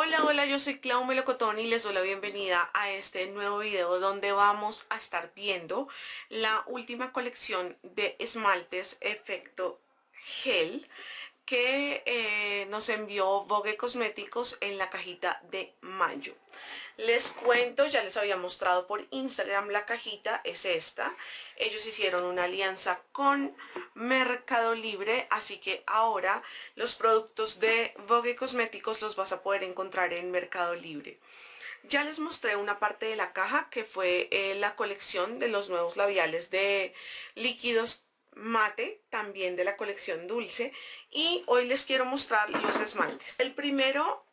Hola, hola, yo soy Clau Melocotón y les doy la bienvenida a este nuevo video donde vamos a estar viendo la última colección de esmaltes efecto gel que eh, nos envió Vogue Cosméticos en la cajita de mayo. Les cuento, ya les había mostrado por Instagram la cajita, es esta. Ellos hicieron una alianza con Mercado Libre, así que ahora los productos de Vogue Cosméticos los vas a poder encontrar en Mercado Libre. Ya les mostré una parte de la caja que fue eh, la colección de los nuevos labiales de líquidos mate, también de la colección dulce. Y hoy les quiero mostrar los esmaltes. El primero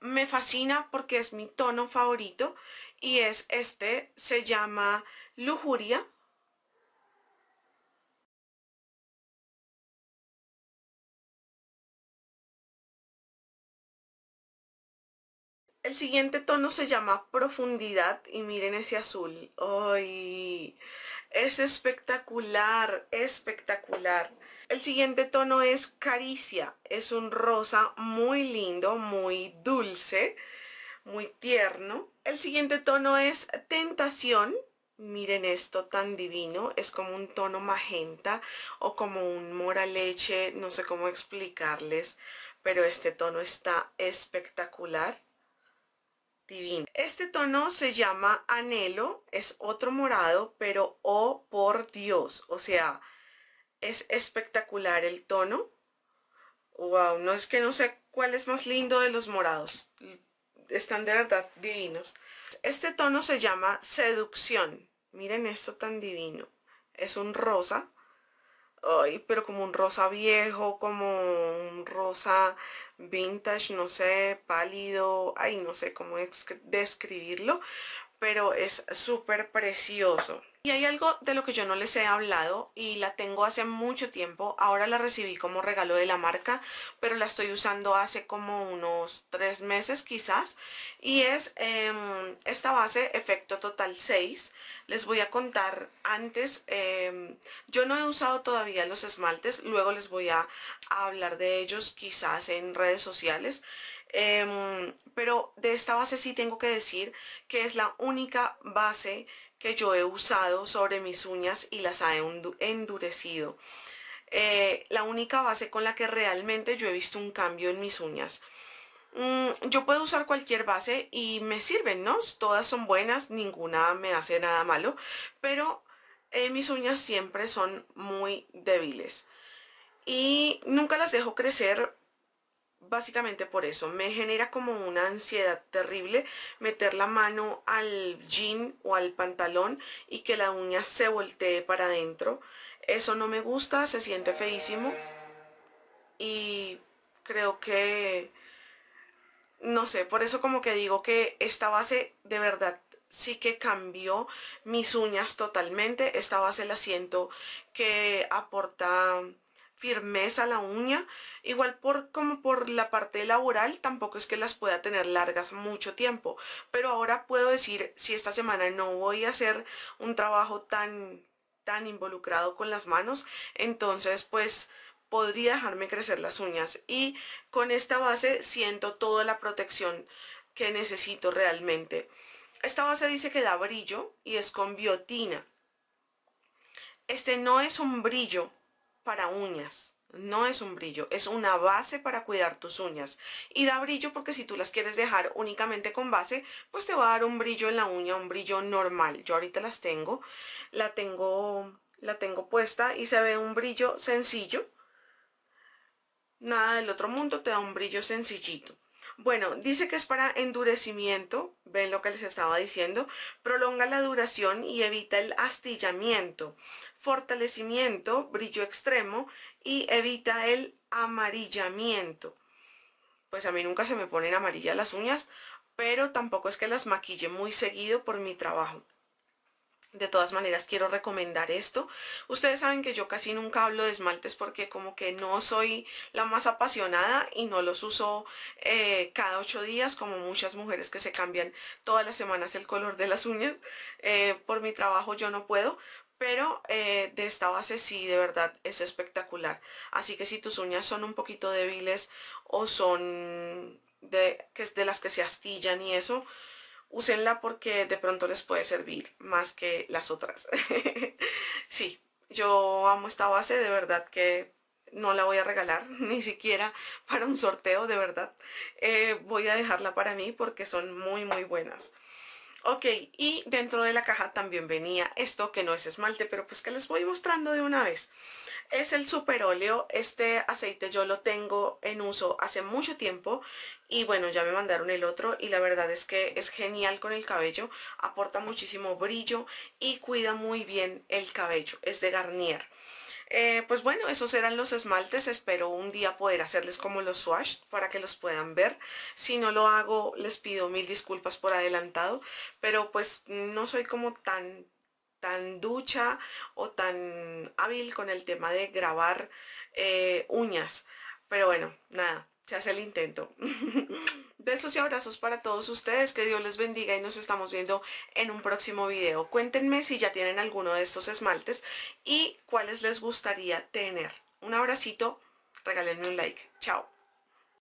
me fascina porque es mi tono favorito y es este, se llama Lujuria. El siguiente tono se llama Profundidad y miren ese azul. ¡Ay! Es espectacular, espectacular. El siguiente tono es Caricia. Es un rosa muy lindo, muy dulce, muy tierno. El siguiente tono es Tentación. Miren esto tan divino, es como un tono magenta o como un mora leche, no sé cómo explicarles, pero este tono está espectacular. Este tono se llama anhelo, es otro morado, pero oh por Dios, o sea, es espectacular el tono. Wow, no es que no sé cuál es más lindo de los morados, están de verdad divinos. Este tono se llama seducción, miren esto tan divino, es un rosa, Ay, pero como un rosa viejo, como vintage, no sé, pálido, ay, no sé cómo describirlo, pero es súper precioso. Y hay algo de lo que yo no les he hablado y la tengo hace mucho tiempo. Ahora la recibí como regalo de la marca, pero la estoy usando hace como unos tres meses quizás. Y es em, esta base Efecto Total 6. Les voy a contar antes, em, yo no he usado todavía los esmaltes, luego les voy a hablar de ellos quizás en redes sociales. Em, pero de esta base sí tengo que decir que es la única base que yo he usado sobre mis uñas y las ha endurecido. Eh, la única base con la que realmente yo he visto un cambio en mis uñas. Mm, yo puedo usar cualquier base y me sirven, ¿no? Todas son buenas, ninguna me hace nada malo, pero eh, mis uñas siempre son muy débiles. Y nunca las dejo crecer básicamente por eso. Me genera como una ansiedad terrible meter la mano al jean o al pantalón y que la uña se voltee para adentro. Eso no me gusta, se siente feísimo. Y creo que... No sé, por eso como que digo que esta base de verdad sí que cambió mis uñas totalmente. Esta base la siento que aporta firmeza la uña. Igual por como por la parte laboral tampoco es que las pueda tener largas mucho tiempo. Pero ahora puedo decir si esta semana no voy a hacer un trabajo tan, tan involucrado con las manos. Entonces pues podría dejarme crecer las uñas. Y con esta base siento toda la protección que necesito realmente. Esta base dice que da brillo y es con biotina. Este no es un brillo para uñas. No es un brillo, es una base para cuidar tus uñas y da brillo porque si tú las quieres dejar únicamente con base pues te va a dar un brillo en la uña, un brillo normal. Yo ahorita las tengo, la tengo, la tengo puesta y se ve un brillo sencillo. Nada del otro mundo, te da un brillo sencillito. Bueno, dice que es para endurecimiento, ven lo que les estaba diciendo, prolonga la duración y evita el astillamiento, fortalecimiento, brillo extremo y evita el amarillamiento. Pues a mí nunca se me ponen amarillas las uñas, pero tampoco es que las maquille muy seguido por mi trabajo. De todas maneras quiero recomendar esto. Ustedes saben que yo casi nunca hablo de esmaltes porque como que no soy la más apasionada y no los uso eh, cada ocho días como muchas mujeres que se cambian todas las semanas el color de las uñas. Eh, por mi trabajo yo no puedo, pero eh, de esta base sí, de verdad, es espectacular. Así que si tus uñas son un poquito débiles o son de, que es de las que se astillan y eso, úsenla porque de pronto les puede servir más que las otras. sí, yo amo esta base, de verdad que no la voy a regalar, ni siquiera para un sorteo, de verdad. Eh, voy a dejarla para mí porque son muy, muy buenas. Ok, y dentro de la caja también venía esto que no es esmalte, pero pues que les voy mostrando de una vez. Es el super óleo, este aceite yo lo tengo en uso hace mucho tiempo y bueno, ya me mandaron el otro y la verdad es que es genial con el cabello, aporta muchísimo brillo y cuida muy bien el cabello, es de Garnier. Eh, pues bueno, esos eran los esmaltes, espero un día poder hacerles como los swatch para que los puedan ver. Si no lo hago, les pido mil disculpas por adelantado, pero pues no soy como tan tan ducha o tan hábil con el tema de grabar eh, uñas. Pero bueno, nada, se hace el intento. Besos y abrazos para todos ustedes, que Dios les bendiga y nos estamos viendo en un próximo video. Cuéntenme si ya tienen alguno de estos esmaltes y cuáles les gustaría tener. Un abracito, regálenme un like. Chao.